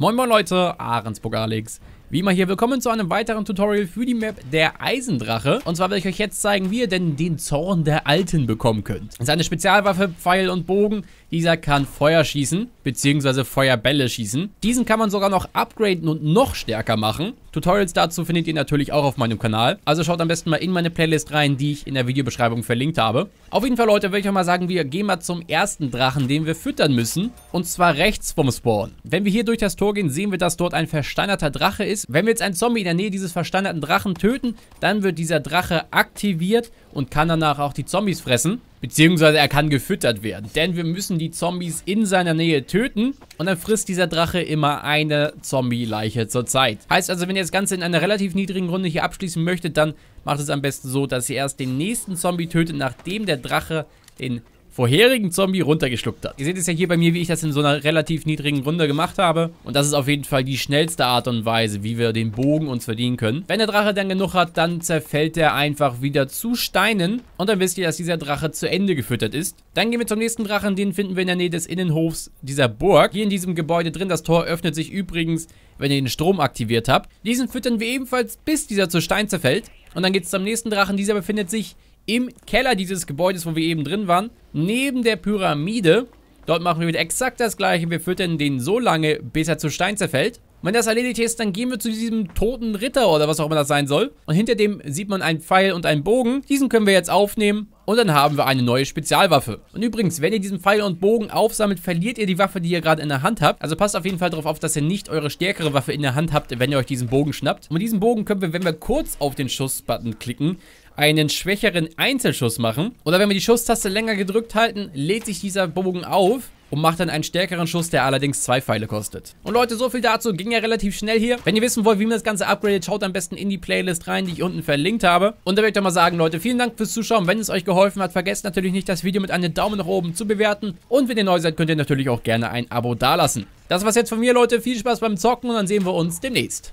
Moin moin Leute, Ahrensburg Alex wie immer hier, willkommen zu einem weiteren Tutorial für die Map der Eisendrache. Und zwar werde ich euch jetzt zeigen, wie ihr denn den Zorn der Alten bekommen könnt. Seine Spezialwaffe, Pfeil und Bogen, dieser kann Feuer schießen, beziehungsweise Feuerbälle schießen. Diesen kann man sogar noch upgraden und noch stärker machen. Tutorials dazu findet ihr natürlich auch auf meinem Kanal. Also schaut am besten mal in meine Playlist rein, die ich in der Videobeschreibung verlinkt habe. Auf jeden Fall, Leute, würde ich euch mal sagen, wir gehen mal zum ersten Drachen, den wir füttern müssen. Und zwar rechts vom Spawn. Wenn wir hier durch das Tor gehen, sehen wir, dass dort ein versteinerter Drache ist ist, wenn wir jetzt einen Zombie in der Nähe dieses verstandenen Drachen töten, dann wird dieser Drache aktiviert und kann danach auch die Zombies fressen. Beziehungsweise er kann gefüttert werden, denn wir müssen die Zombies in seiner Nähe töten und dann frisst dieser Drache immer eine Zombie-Leiche zur Zeit. Heißt also, wenn ihr das Ganze in einer relativ niedrigen Runde hier abschließen möchtet, dann macht es am besten so, dass ihr erst den nächsten Zombie tötet, nachdem der Drache den vorherigen Zombie runtergeschluckt hat. Ihr seht es ja hier bei mir, wie ich das in so einer relativ niedrigen Runde gemacht habe. Und das ist auf jeden Fall die schnellste Art und Weise, wie wir den Bogen uns verdienen können. Wenn der Drache dann genug hat, dann zerfällt er einfach wieder zu Steinen. Und dann wisst ihr, dass dieser Drache zu Ende gefüttert ist. Dann gehen wir zum nächsten Drachen. Den finden wir in der Nähe des Innenhofs dieser Burg. Hier in diesem Gebäude drin. Das Tor öffnet sich übrigens, wenn ihr den Strom aktiviert habt. Diesen füttern wir ebenfalls, bis dieser zu Stein zerfällt. Und dann geht es zum nächsten Drachen. Dieser befindet sich im Keller dieses Gebäudes, wo wir eben drin waren, neben der Pyramide. Dort machen wir mit exakt das gleiche. Wir füttern den so lange, bis er zu Stein zerfällt. Wenn das erledigt ist, dann gehen wir zu diesem toten Ritter oder was auch immer das sein soll. Und hinter dem sieht man einen Pfeil und einen Bogen. Diesen können wir jetzt aufnehmen und dann haben wir eine neue Spezialwaffe. Und übrigens, wenn ihr diesen Pfeil und Bogen aufsammelt, verliert ihr die Waffe, die ihr gerade in der Hand habt. Also passt auf jeden Fall darauf auf, dass ihr nicht eure stärkere Waffe in der Hand habt, wenn ihr euch diesen Bogen schnappt. Und mit diesem Bogen können wir, wenn wir kurz auf den Schussbutton klicken, einen schwächeren Einzelschuss machen. Oder wenn wir die Schusstaste länger gedrückt halten, lädt sich dieser Bogen auf und macht dann einen stärkeren Schuss, der allerdings zwei Pfeile kostet. Und Leute, so viel dazu, ging ja relativ schnell hier. Wenn ihr wissen wollt, wie man das Ganze upgradet, schaut am besten in die Playlist rein, die ich unten verlinkt habe. Und da würde ich doch mal sagen, Leute, vielen Dank fürs Zuschauen. Wenn es euch geholfen hat, vergesst natürlich nicht, das Video mit einem Daumen nach oben zu bewerten. Und wenn ihr neu seid, könnt ihr natürlich auch gerne ein Abo dalassen. Das war's jetzt von mir, Leute. Viel Spaß beim Zocken und dann sehen wir uns demnächst.